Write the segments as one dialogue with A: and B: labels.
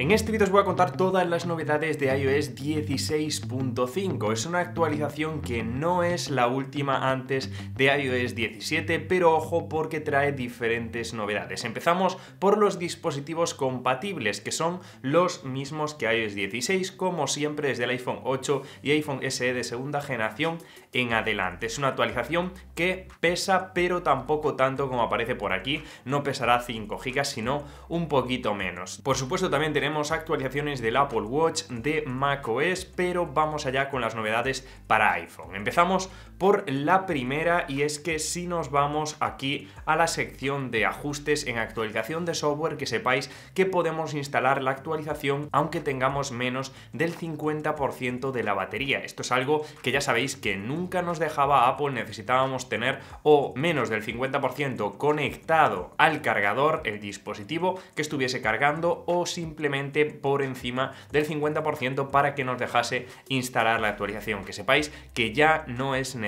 A: En este vídeo os voy a contar todas las novedades de iOS 16.5. Es una actualización que no es la última antes de iOS 17, pero ojo porque trae diferentes novedades. Empezamos por los dispositivos compatibles, que son los mismos que iOS 16, como siempre desde el iPhone 8 y iPhone SE de segunda generación en adelante. Es una actualización que pesa, pero tampoco tanto como aparece por aquí. No pesará 5 GB, sino un poquito menos. Por supuesto también tenemos tenemos actualizaciones del Apple Watch, de macOS, pero vamos allá con las novedades para iPhone. Empezamos por la primera y es que si nos vamos aquí a la sección de ajustes en actualización de software que sepáis que podemos instalar la actualización aunque tengamos menos del 50% de la batería. Esto es algo que ya sabéis que nunca nos dejaba Apple, necesitábamos tener o menos del 50% conectado al cargador, el dispositivo que estuviese cargando o simplemente por encima del 50% para que nos dejase instalar la actualización. Que sepáis que ya no es necesario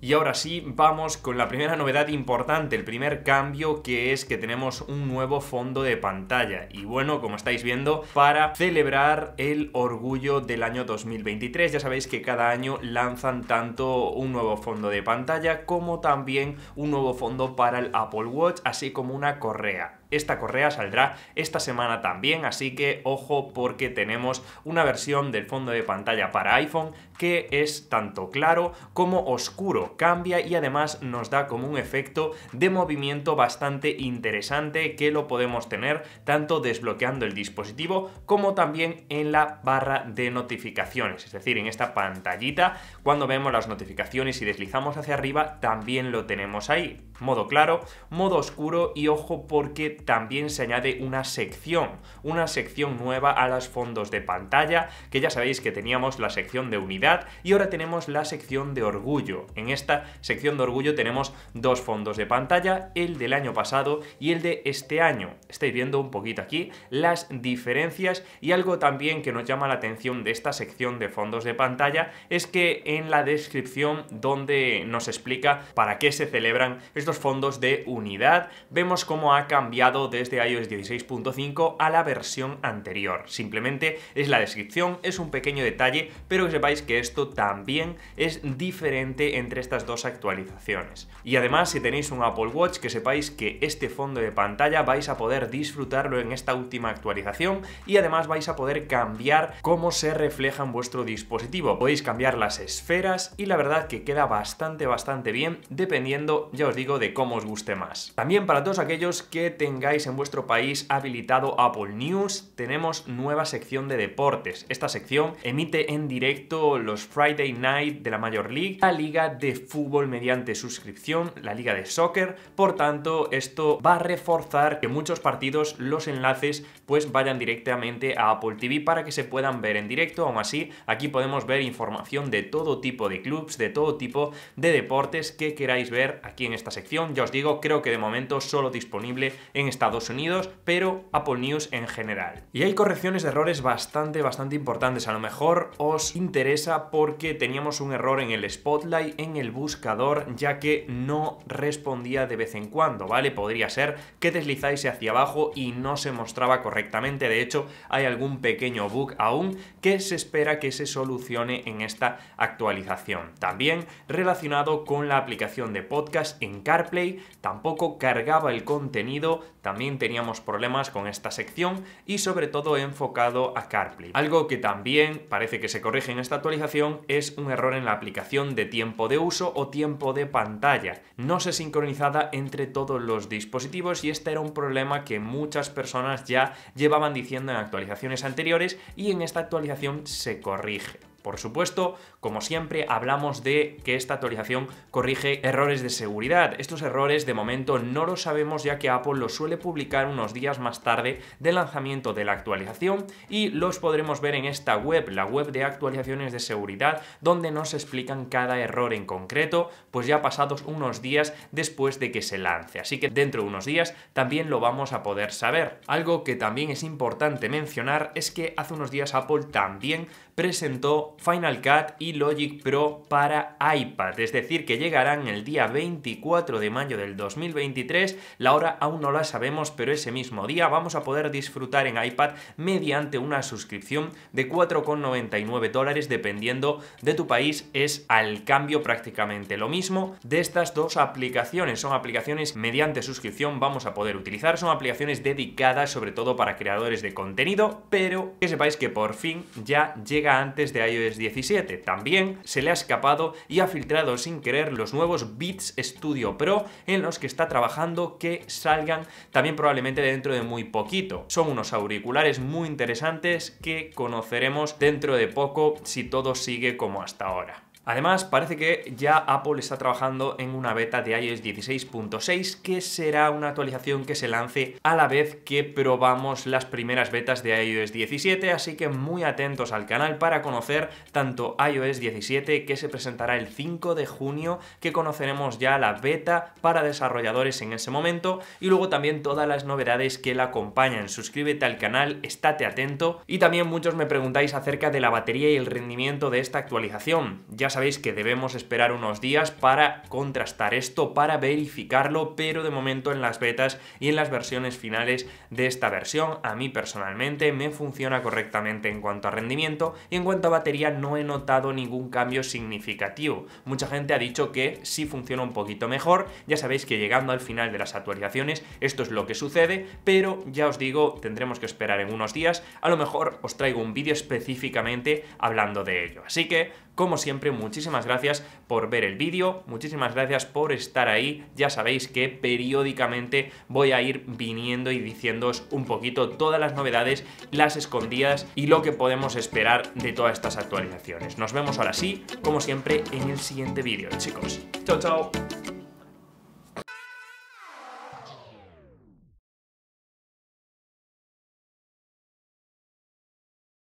A: y ahora sí, vamos con la primera novedad importante, el primer cambio que es que tenemos un nuevo fondo de pantalla. Y bueno, como estáis viendo, para celebrar el orgullo del año 2023, ya sabéis que cada año lanzan tanto un nuevo fondo de pantalla como también un nuevo fondo para el Apple Watch, así como una correa. Esta correa saldrá esta semana también, así que ojo porque tenemos una versión del fondo de pantalla para iPhone que es tanto claro como oscuro, cambia y además nos da como un efecto de movimiento bastante interesante que lo podemos tener tanto desbloqueando el dispositivo como también en la barra de notificaciones, es decir, en esta pantallita cuando vemos las notificaciones y deslizamos hacia arriba también lo tenemos ahí modo claro, modo oscuro y ojo porque también se añade una sección, una sección nueva a los fondos de pantalla, que ya sabéis que teníamos la sección de unidad y ahora tenemos la sección de orgullo. En esta sección de orgullo tenemos dos fondos de pantalla, el del año pasado y el de este año. Estáis viendo un poquito aquí las diferencias y algo también que nos llama la atención de esta sección de fondos de pantalla es que en la descripción donde nos explica para qué se celebran, estos fondos de unidad, vemos cómo ha cambiado desde iOS 16.5 a la versión anterior. Simplemente es la descripción, es un pequeño detalle, pero que sepáis que esto también es diferente entre estas dos actualizaciones. Y además, si tenéis un Apple Watch, que sepáis que este fondo de pantalla vais a poder disfrutarlo en esta última actualización y además vais a poder cambiar cómo se refleja en vuestro dispositivo. Podéis cambiar las esferas y la verdad que queda bastante, bastante bien dependiendo, ya os digo, de cómo os guste más. También para todos aquellos que tengáis en vuestro país habilitado Apple News, tenemos nueva sección de deportes. Esta sección emite en directo los Friday Night de la Major League, la liga de fútbol mediante suscripción, la liga de soccer. Por tanto, esto va a reforzar que muchos partidos los enlaces pues vayan directamente a Apple TV para que se puedan ver en directo. Aún así, aquí podemos ver información de todo tipo de clubs, de todo tipo de deportes que queráis ver aquí en esta sección ya os digo, creo que de momento solo disponible en Estados Unidos, pero Apple News en general. Y hay correcciones de errores bastante, bastante importantes. A lo mejor os interesa porque teníamos un error en el Spotlight, en el buscador, ya que no respondía de vez en cuando, ¿vale? Podría ser que deslizáis hacia abajo y no se mostraba correctamente. De hecho, hay algún pequeño bug aún que se espera que se solucione en esta actualización. También relacionado con la aplicación de podcast en CarPlay tampoco cargaba el contenido, también teníamos problemas con esta sección y sobre todo enfocado a CarPlay. Algo que también parece que se corrige en esta actualización es un error en la aplicación de tiempo de uso o tiempo de pantalla. No se sincronizaba entre todos los dispositivos y este era un problema que muchas personas ya llevaban diciendo en actualizaciones anteriores y en esta actualización se corrige. Por supuesto, como siempre, hablamos de que esta actualización corrige errores de seguridad. Estos errores de momento no los sabemos ya que Apple los suele publicar unos días más tarde del lanzamiento de la actualización y los podremos ver en esta web, la web de actualizaciones de seguridad, donde nos explican cada error en concreto, pues ya pasados unos días después de que se lance. Así que dentro de unos días también lo vamos a poder saber. Algo que también es importante mencionar es que hace unos días Apple también presentó Final Cut y Logic Pro para iPad. Es decir, que llegarán el día 24 de mayo del 2023. La hora aún no la sabemos, pero ese mismo día vamos a poder disfrutar en iPad mediante una suscripción de 4,99 dólares dependiendo de tu país. Es al cambio prácticamente lo mismo de estas dos aplicaciones. Son aplicaciones mediante suscripción vamos a poder utilizar. Son aplicaciones dedicadas sobre todo para creadores de contenido, pero que sepáis que por fin ya llega antes de iOS 17. También se le ha escapado y ha filtrado sin querer los nuevos Beats Studio Pro en los que está trabajando que salgan también probablemente dentro de muy poquito. Son unos auriculares muy interesantes que conoceremos dentro de poco si todo sigue como hasta ahora. Además, parece que ya Apple está trabajando en una beta de iOS 16.6 que será una actualización que se lance a la vez que probamos las primeras betas de iOS 17, así que muy atentos al canal para conocer tanto iOS 17 que se presentará el 5 de junio, que conoceremos ya la beta para desarrolladores en ese momento y luego también todas las novedades que la acompañan. Suscríbete al canal, estate atento y también muchos me preguntáis acerca de la batería y el rendimiento de esta actualización. Ya sabéis que debemos esperar unos días para contrastar esto, para verificarlo, pero de momento en las betas y en las versiones finales de esta versión, a mí personalmente me funciona correctamente en cuanto a rendimiento y en cuanto a batería no he notado ningún cambio significativo. Mucha gente ha dicho que sí funciona un poquito mejor, ya sabéis que llegando al final de las actualizaciones esto es lo que sucede, pero ya os digo, tendremos que esperar en unos días, a lo mejor os traigo un vídeo específicamente hablando de ello. Así que, como siempre, muy muchísimas gracias por ver el vídeo, muchísimas gracias por estar ahí, ya sabéis que periódicamente voy a ir viniendo y diciéndoos un poquito todas las novedades, las escondidas y lo que podemos esperar de todas estas actualizaciones. Nos vemos ahora sí, como siempre, en el siguiente vídeo, chicos. Chao, chao.